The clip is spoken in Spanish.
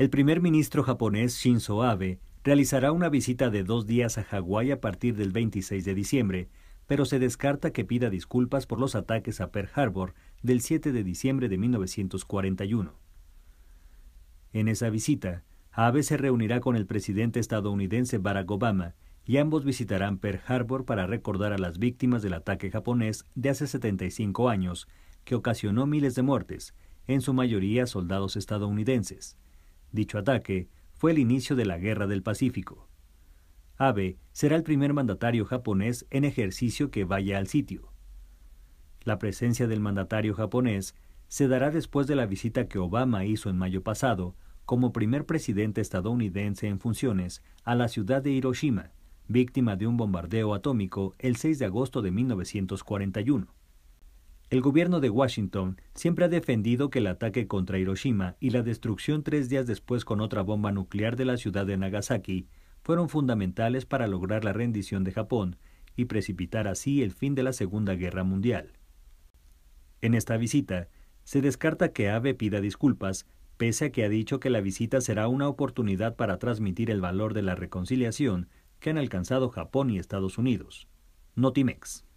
El primer ministro japonés Shinzo Abe realizará una visita de dos días a Hawái a partir del 26 de diciembre, pero se descarta que pida disculpas por los ataques a Pearl Harbor del 7 de diciembre de 1941. En esa visita, Abe se reunirá con el presidente estadounidense Barack Obama y ambos visitarán Pearl Harbor para recordar a las víctimas del ataque japonés de hace 75 años, que ocasionó miles de muertes, en su mayoría soldados estadounidenses. Dicho ataque fue el inicio de la Guerra del Pacífico. Abe será el primer mandatario japonés en ejercicio que vaya al sitio. La presencia del mandatario japonés se dará después de la visita que Obama hizo en mayo pasado como primer presidente estadounidense en funciones a la ciudad de Hiroshima, víctima de un bombardeo atómico el 6 de agosto de 1941. El gobierno de Washington siempre ha defendido que el ataque contra Hiroshima y la destrucción tres días después con otra bomba nuclear de la ciudad de Nagasaki fueron fundamentales para lograr la rendición de Japón y precipitar así el fin de la Segunda Guerra Mundial. En esta visita, se descarta que Abe pida disculpas, pese a que ha dicho que la visita será una oportunidad para transmitir el valor de la reconciliación que han alcanzado Japón y Estados Unidos. Notimex.